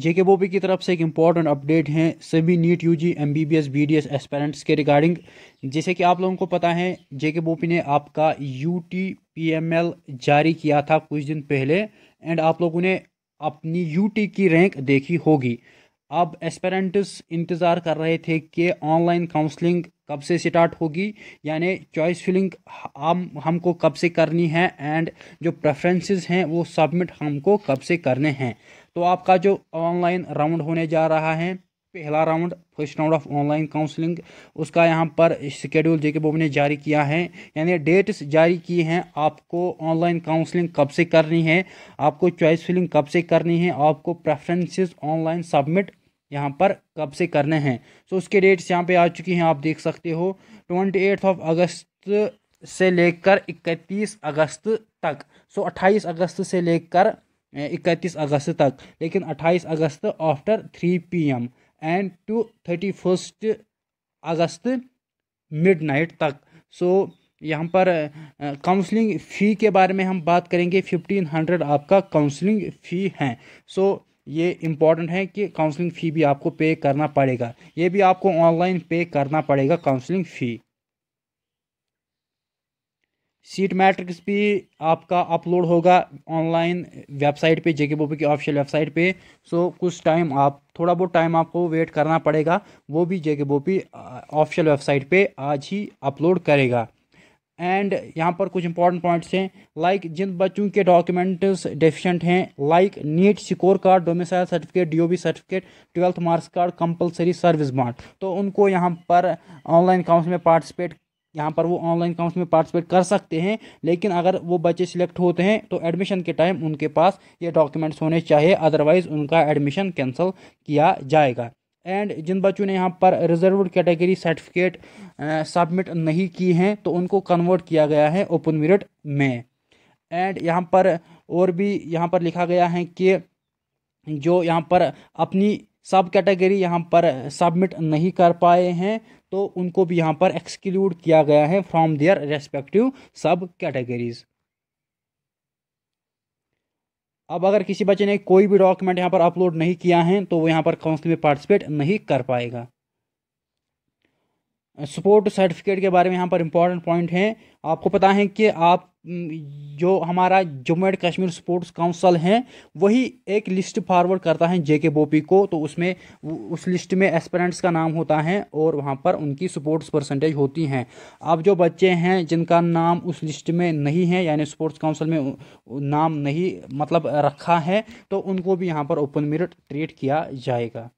जेके बोपी की तरफ से एक इम्पॉर्टेंट अपडेट है सभी NEET U G M B B S B D S aspirants के रिगार्डिंग जैसे कि आप लोगों को पता है जेके बोपी ने आपका U T P M L जारी किया था कुछ दिन पहले एंड आप लोगों ने अपनी यू टी की रैंक देखी होगी अब एस्पेरेंट्स इंतज़ार कर रहे थे कि ऑनलाइन काउंसलिंग कब से स्टार्ट होगी यानी चॉइस फिलिंग हम हमको कब से करनी है एंड जो प्रेफरेंसेस हैं वो सबमिट हमको कब से करने हैं तो आपका जो ऑनलाइन राउंड होने जा रहा है पहला round first round of online counselling उसका यहाँ पर शेड्यूल जेके बोब ने जारी किया है यानी डेट्स जारी की हैं आपको ऑनलाइन काउंसलिंग कब से करनी है आपको चॉइस फिलिंग कब से करनी है आपको प्रेफरेंसेस ऑनलाइन सबमिट यहाँ पर कब से करने हैं सो उसके डेट्स यहाँ पे आ चुकी हैं आप देख सकते हो ट्वेंटी एट्थ ऑफ अगस्त से लेकर इकतीस अगस्त तक सो अट्ठाईस अगस्त से लेकर इकतीस अगस्त तक लेकिन अट्ठाईस अगस्त after three P M and to thirty first August midnight तक सो यहाँ पर काउंसलिंग फ़ी के बारे में हम बात करेंगे फिफ्टीन हंड्रेड आपका काउंसलिंग फ़ी है सो so, ये इम्पॉर्टेंट है कि काउंसलिंग फ़ी भी आपको पे करना पड़ेगा ये भी आपको ऑनलाइन पे करना पड़ेगा काउंसलिंग फ़ी सीट मैट्रिक्स भी आपका अपलोड होगा ऑनलाइन वेबसाइट पे जेके बोबी की ऑफिशियल वेबसाइट पे सो so, कुछ टाइम आप थोड़ा बहुत टाइम आपको वेट करना पड़ेगा वो भी जेके बोबी ऑफिशियल वेबसाइट पे आज ही अपलोड करेगा एंड यहाँ पर कुछ इंपॉर्टेंट पॉइंट्स हैं लाइक जिन बच्चों के डॉक्यूमेंट्स डेफिशिएंट हैं like NEET score card domicile certificate D O B certificate twelfth marks card compulsory service bond तो उनको यहाँ पर ऑनलाइन काउंस में पार्टिसिपेट यहाँ पर वो ऑनलाइन काउंस में पार्टिसिपेट कर सकते हैं लेकिन अगर वो बच्चे सिलेक्ट होते हैं तो एडमिशन के टाइम उनके पास ये डॉक्यूमेंट्स होने चाहिए अदरवाइज़ उनका एडमिशन कैंसिल किया जाएगा एंड जिन बच्चों ने यहाँ पर रिजर्व कैटेगरी सर्टिफिकेट सबमिट नहीं की हैं तो उनको कन्वर्ट किया गया है ओपन मेरिट में एंड यहाँ पर और भी यहाँ पर लिखा गया है कि जो यहाँ पर अपनी सब कैटेगरी यहाँ पर सबमिट नहीं कर पाए हैं तो उनको भी यहाँ पर एक्सक्लूड किया गया है from their respective sub categories अब अगर किसी बच्चे ने कोई भी डॉक्यूमेंट यहाँ पर अपलोड नहीं किया है तो वो यहाँ पर काउंसलिंग में पार्टिसिपेट नहीं कर पाएगा सपोर्ट सर्टिफिकेट के बारे में यहाँ पर इंपॉर्टेंट पॉइंट है आपको पता है कि आप जो हमारा Jammu and Kashmir sports council हैं वही एक लिस्ट फारवर्ड करता है जे के बोपी को तो उसमें उस लिस्ट में एस्परेंट्स का नाम होता है और वहाँ पर उनकी स्पोर्ट्स परसेंटेज होती हैं अब जो बच्चे हैं जिनका नाम उस लिस्ट में नहीं है यानी स्पोर्ट्स काउंसिल में नाम नहीं मतलब रखा है तो उनको भी यहाँ पर ओपन मेरिट ट्रीट किया जाएगा